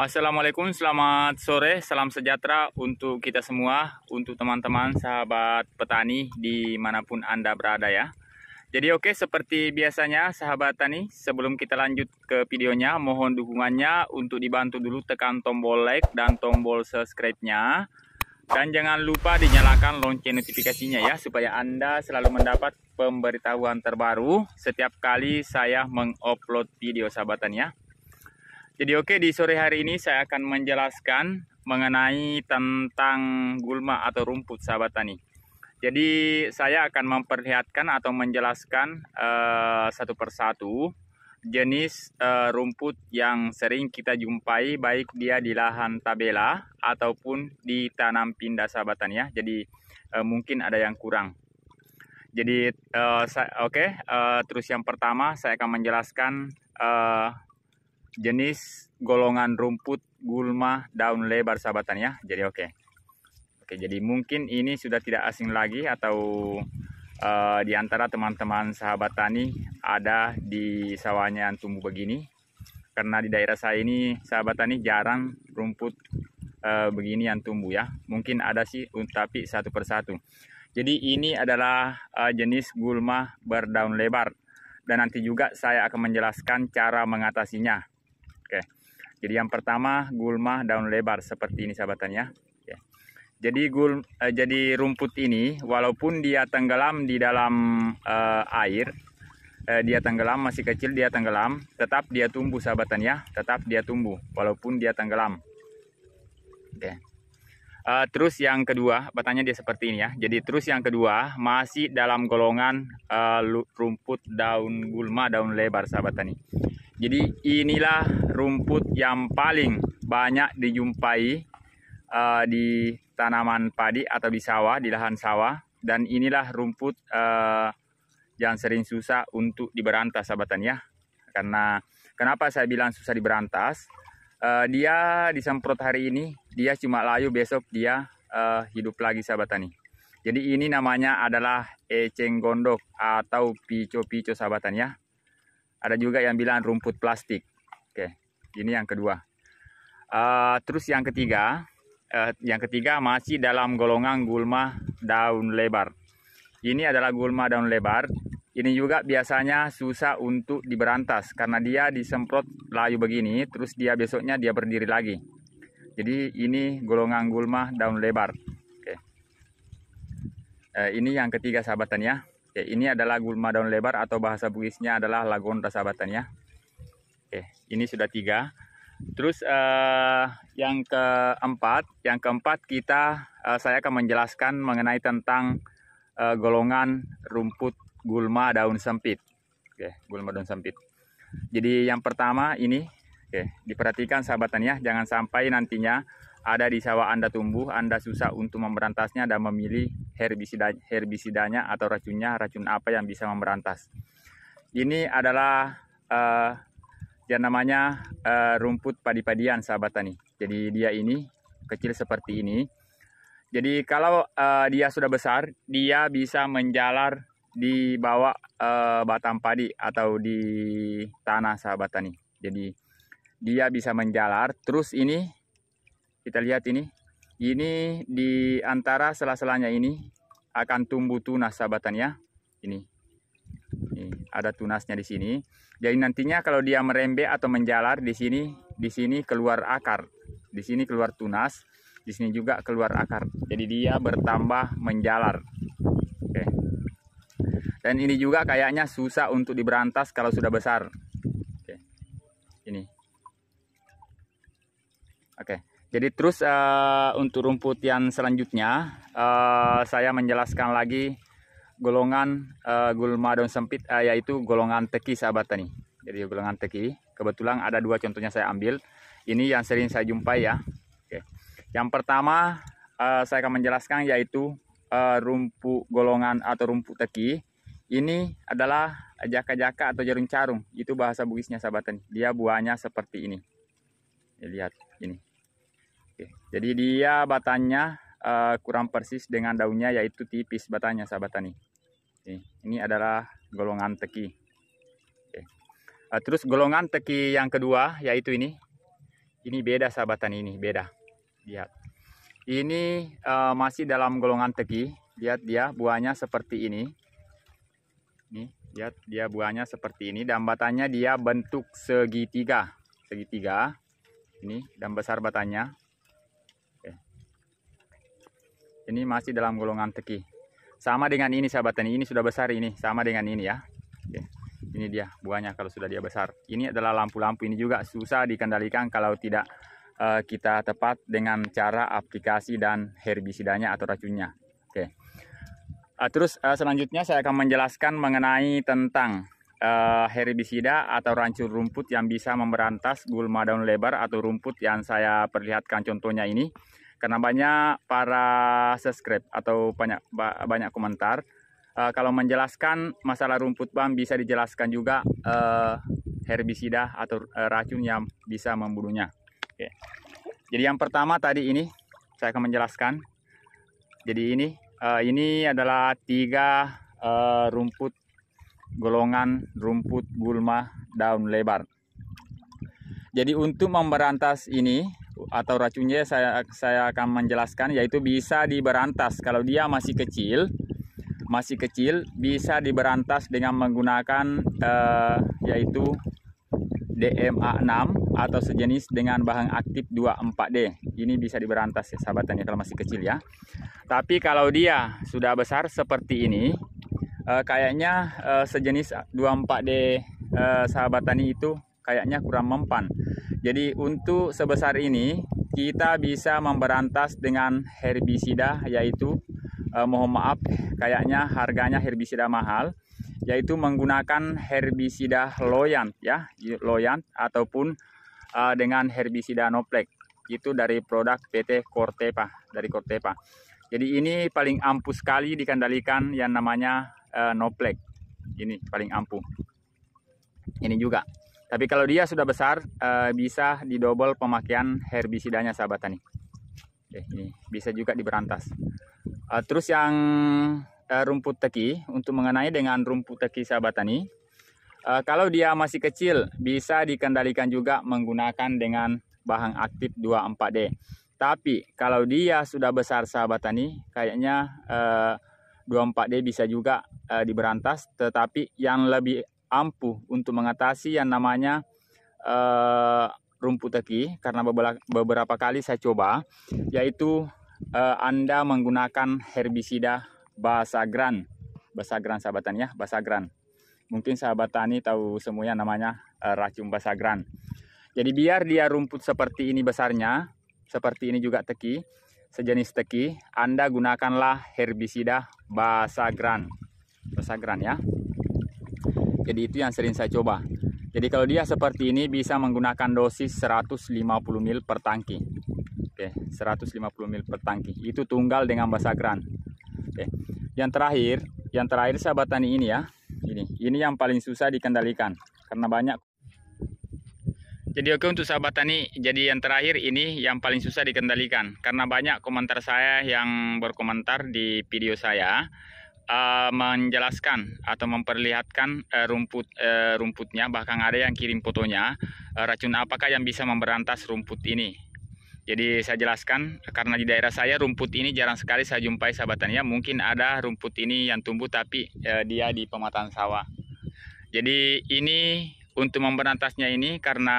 Assalamualaikum, selamat sore, salam sejahtera untuk kita semua, untuk teman-teman sahabat petani dimanapun Anda berada ya. Jadi oke, seperti biasanya sahabat tani, sebelum kita lanjut ke videonya, mohon dukungannya untuk dibantu dulu tekan tombol like dan tombol subscribe-nya. Dan jangan lupa dinyalakan lonceng notifikasinya ya, supaya Anda selalu mendapat pemberitahuan terbaru setiap kali saya mengupload video sahabat tani ya. Jadi oke okay, di sore hari ini saya akan menjelaskan mengenai tentang gulma atau rumput sahabat tani. Jadi saya akan memperlihatkan atau menjelaskan uh, satu persatu jenis uh, rumput yang sering kita jumpai baik dia di lahan tabela ataupun di tanam pindah sahabat tani ya. Jadi uh, mungkin ada yang kurang. Jadi uh, oke okay, uh, terus yang pertama saya akan menjelaskan uh, jenis golongan rumput gulma daun lebar sahabatan ya jadi oke okay. oke okay, jadi mungkin ini sudah tidak asing lagi atau uh, di teman-teman sahabat tani ada di sawahnya yang tumbuh begini karena di daerah saya ini sahabat tani jarang rumput uh, begini yang tumbuh ya mungkin ada sih tapi satu persatu jadi ini adalah uh, jenis gulma berdaun lebar dan nanti juga saya akan menjelaskan cara mengatasinya Oke. Jadi yang pertama gulma daun lebar seperti ini sahabatannya. Ya. Oke. Jadi gul eh, jadi rumput ini walaupun dia tenggelam di dalam eh, air eh, dia tenggelam masih kecil dia tenggelam tetap dia tumbuh sahabatannya ya. tetap dia tumbuh walaupun dia tenggelam. Oke. Uh, terus yang kedua, batangnya dia seperti ini ya. Jadi terus yang kedua masih dalam golongan uh, rumput daun gulma daun lebar sahabat tani. Jadi inilah rumput yang paling banyak dijumpai uh, di tanaman padi atau di sawah, di lahan sawah. Dan inilah rumput uh, yang sering susah untuk diberantas, sahabatan ya. Karena kenapa saya bilang susah diberantas? Uh, dia disemprot hari ini, dia cuma layu besok dia uh, hidup lagi, sahabatan nih. Jadi ini namanya adalah eceng gondok atau pico-pico, sahabatan ya. Ada juga yang bilang rumput plastik. Oke, ini yang kedua. Uh, terus yang ketiga, uh, yang ketiga masih dalam golongan gulma daun lebar. Ini adalah gulma daun lebar. Ini juga biasanya susah untuk diberantas karena dia disemprot layu begini, terus dia besoknya dia berdiri lagi. Jadi ini golongan gulma daun lebar. Oke. Uh, ini yang ketiga sahabatan Oke, ini adalah gulma daun lebar atau bahasa Bugisnya adalah lagun persahabatan ya. Oke, ini sudah tiga. Terus uh, yang keempat, yang keempat kita uh, saya akan menjelaskan mengenai tentang uh, golongan rumput gulma daun sempit. Oke, gulma daun sempit. Jadi yang pertama ini, oke, diperhatikan sahabatannya, jangan sampai nantinya ada di sawah Anda tumbuh, Anda susah untuk memberantasnya dan memilih herbisida, herbisidanya atau racunnya, racun apa yang bisa memberantas. Ini adalah uh, yang namanya uh, rumput padi-padian sahabat tani. Jadi dia ini kecil seperti ini. Jadi kalau uh, dia sudah besar, dia bisa menjalar di bawah uh, batang padi atau di tanah sahabat tani. Jadi dia bisa menjalar. Terus ini kita lihat ini. Ini di antara sela-selanya ini akan tumbuh tunas sahabatannya, Ini. ini. ada tunasnya di sini. Jadi nantinya kalau dia merembek atau menjalar di sini, di sini keluar akar. Di sini keluar tunas, di sini juga keluar akar. Jadi dia bertambah menjalar. Oke. Dan ini juga kayaknya susah untuk diberantas kalau sudah besar. Oke. Ini. Oke. Jadi terus uh, untuk rumput yang selanjutnya uh, saya menjelaskan lagi golongan uh, gulma daun sempit uh, yaitu golongan teki sahabat tani. Jadi golongan teki kebetulan ada dua contohnya saya ambil. Ini yang sering saya jumpai ya. Oke. Yang pertama uh, saya akan menjelaskan yaitu uh, rumput golongan atau rumput teki. Ini adalah jaka-jaka atau jarum carung Itu bahasa Bugisnya sahabat tani. Dia buahnya seperti ini. Ya, lihat Oke, jadi dia batangnya uh, eh, kurang persis dengan daunnya yaitu tipis batangnya sahabat tani. Oke, ini adalah golongan teki. Oke. Uh, terus golongan teki yang kedua yaitu ini. Ini beda sahabat tani ini, beda. Lihat. Ini uh, masih dalam golongan teki. Lihat dia buahnya seperti ini. Nih, lihat dia buahnya seperti ini dan batanya dia bentuk segitiga. Segitiga. Ini dan besar batanya. Ini masih dalam golongan teki. Sama dengan ini sahabat tani, ini sudah besar ini, sama dengan ini ya. Oke. Ini dia buahnya kalau sudah dia besar. Ini adalah lampu-lampu ini juga susah dikendalikan kalau tidak uh, kita tepat dengan cara aplikasi dan herbisidanya atau racunnya. Oke. Uh, terus uh, selanjutnya saya akan menjelaskan mengenai tentang uh, herbisida atau rancur rumput yang bisa memberantas gulma daun lebar atau rumput yang saya perlihatkan contohnya ini karena banyak para subscribe atau banyak banyak komentar uh, kalau menjelaskan masalah rumput bang bisa dijelaskan juga uh, herbisida atau uh, racun yang bisa membunuhnya. okay. Jadi yang pertama tadi ini saya akan menjelaskan. Jadi ini uh, ini adalah tiga uh, rumput golongan rumput gulma daun lebar. Jadi untuk memberantas ini atau racunnya saya saya akan menjelaskan yaitu bisa diberantas kalau dia masih kecil masih kecil bisa diberantas dengan menggunakan eh, yaitu DMA6 atau sejenis dengan bahan aktif 24D. Ini bisa diberantas ya sahabat tani kalau masih kecil ya. Tapi kalau dia sudah besar seperti ini eh, kayaknya eh, sejenis 24D eh, sahabat tani itu kayaknya kurang mempan jadi untuk sebesar ini kita bisa memberantas dengan herbisida yaitu eh, mohon maaf kayaknya harganya herbisida mahal yaitu menggunakan herbisida loyan ya loyan ataupun eh, dengan herbisida noplek itu dari produk PT Cortepa dari Cortepa. Jadi ini paling ampuh sekali dikendalikan yang namanya eh, noplek. Ini paling ampuh. Ini juga tapi kalau dia sudah besar uh, bisa didobel pemakaian herbisidanya sahabat tani. Oke, ini bisa juga diberantas. Uh, terus yang uh, rumput teki untuk mengenai dengan rumput teki sahabat tani. Uh, kalau dia masih kecil bisa dikendalikan juga menggunakan dengan bahan aktif 24D. Tapi kalau dia sudah besar sahabat tani, kayaknya uh, 24D bisa juga uh, diberantas. Tetapi yang lebih ampuh untuk mengatasi yang namanya uh, rumput teki karena beberapa kali saya coba yaitu uh, Anda menggunakan herbisida basagran. Basagran sahabat ya, basagran. Mungkin sahabat tani tahu semuanya namanya uh, racun basagran. Jadi biar dia rumput seperti ini besarnya, seperti ini juga teki, sejenis teki, Anda gunakanlah herbisida basagran. Basagran ya. Jadi itu yang sering saya coba. Jadi kalau dia seperti ini bisa menggunakan dosis 150 mil per tangki. Oke, 150 mil per tangki. Itu tunggal dengan basagran. Oke. Yang terakhir, yang terakhir sahabat tani ini ya. Ini, ini yang paling susah dikendalikan karena banyak jadi oke untuk sahabat tani, jadi yang terakhir ini yang paling susah dikendalikan karena banyak komentar saya yang berkomentar di video saya Eh, menjelaskan atau memperlihatkan uh, rumput uh, rumputnya bahkan ada yang kirim fotonya uh, racun apakah yang bisa memberantas rumput ini jadi saya jelaskan karena di daerah saya rumput ini jarang sekali saya jumpai sahabatannya mungkin ada rumput ini yang tumbuh tapi uh, dia di pematan sawah jadi ini untuk memberantasnya ini karena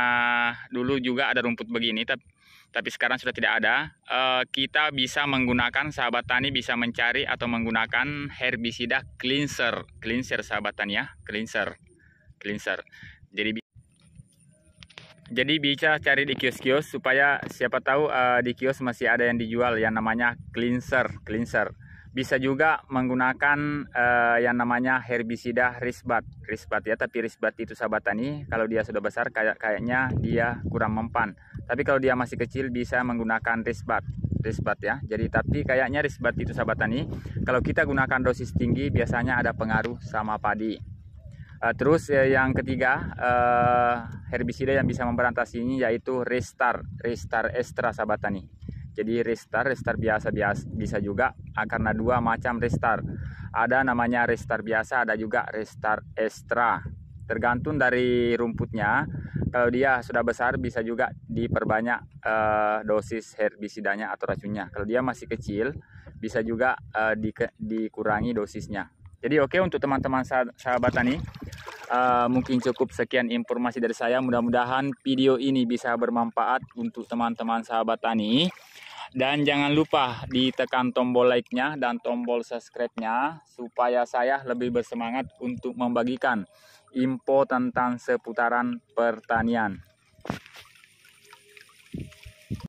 dulu juga ada rumput begini tapi tapi sekarang sudah tidak ada, uh, kita bisa menggunakan sahabat tani bisa mencari atau menggunakan herbisida cleanser, cleanser sahabat tani ya, cleanser, cleanser. Jadi jadi bisa cari di kios-kios supaya siapa tahu uh, di kios masih ada yang dijual yang namanya cleanser, cleanser. Bisa juga menggunakan uh, yang namanya herbisida risbat, risbat ya, tapi risbat itu sahabat tani kalau dia sudah besar kayak kayaknya dia kurang mempan. Tapi kalau dia masih kecil bisa menggunakan risbat risbat ya. Jadi tapi kayaknya risbat itu sahabat tani, kalau kita gunakan dosis tinggi biasanya ada pengaruh sama padi. Uh, terus uh, yang ketiga uh, herbisida yang bisa memberantas ini yaitu Restar, Restar extra sahabat tani. Jadi Restar, Restar biasa biasa bisa juga ah, karena dua macam Restar. Ada namanya Restar biasa, ada juga Restar extra. Tergantung dari rumputnya kalau dia sudah besar bisa juga diperbanyak uh, dosis herbisidanya atau racunnya. Kalau dia masih kecil bisa juga uh, eh, di, dikurangi dosisnya. Jadi oke okay, untuk teman-teman sah sahabat tani uh, mungkin cukup sekian informasi dari saya. Mudah-mudahan video ini bisa bermanfaat untuk teman-teman sahabat tani. Dan jangan lupa ditekan tombol like-nya dan tombol subscribe-nya supaya saya lebih bersemangat untuk membagikan info tentang seputaran pertanian.